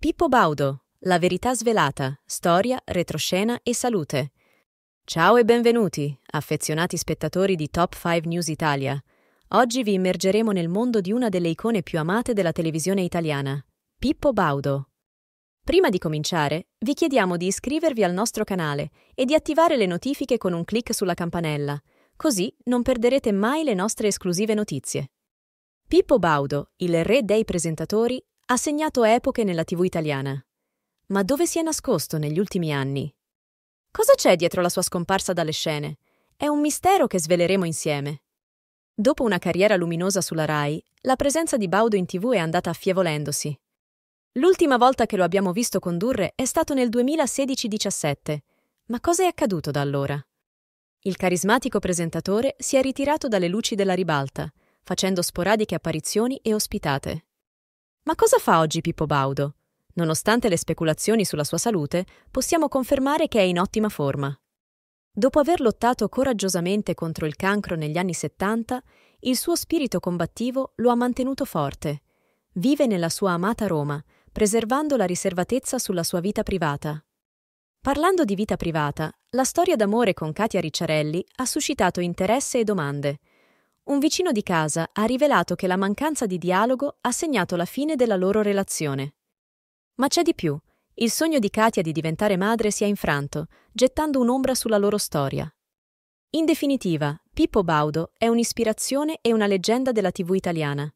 Pippo Baudo, La verità svelata, storia, retroscena e salute. Ciao e benvenuti, affezionati spettatori di Top 5 News Italia. Oggi vi immergeremo nel mondo di una delle icone più amate della televisione italiana, Pippo Baudo. Prima di cominciare, vi chiediamo di iscrivervi al nostro canale e di attivare le notifiche con un clic sulla campanella, così non perderete mai le nostre esclusive notizie. Pippo Baudo, il re dei presentatori, ha segnato epoche nella TV italiana. Ma dove si è nascosto negli ultimi anni? Cosa c'è dietro la sua scomparsa dalle scene? È un mistero che sveleremo insieme. Dopo una carriera luminosa sulla Rai, la presenza di Baudo in TV è andata affievolendosi. L'ultima volta che lo abbiamo visto condurre è stato nel 2016-17. Ma cosa è accaduto da allora? Il carismatico presentatore si è ritirato dalle luci della ribalta, facendo sporadiche apparizioni e ospitate. Ma cosa fa oggi Pippo Baudo? Nonostante le speculazioni sulla sua salute, possiamo confermare che è in ottima forma. Dopo aver lottato coraggiosamente contro il cancro negli anni 70, il suo spirito combattivo lo ha mantenuto forte. Vive nella sua amata Roma, preservando la riservatezza sulla sua vita privata. Parlando di vita privata, la storia d'amore con Katia Ricciarelli ha suscitato interesse e domande, un vicino di casa ha rivelato che la mancanza di dialogo ha segnato la fine della loro relazione. Ma c'è di più. Il sogno di Katia di diventare madre si è infranto, gettando un'ombra sulla loro storia. In definitiva, Pippo Baudo è un'ispirazione e una leggenda della TV italiana.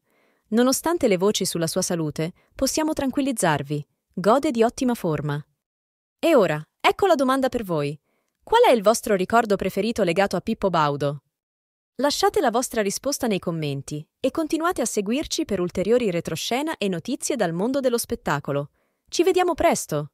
Nonostante le voci sulla sua salute, possiamo tranquillizzarvi. Gode di ottima forma. E ora, ecco la domanda per voi. Qual è il vostro ricordo preferito legato a Pippo Baudo? Lasciate la vostra risposta nei commenti e continuate a seguirci per ulteriori retroscena e notizie dal mondo dello spettacolo. Ci vediamo presto!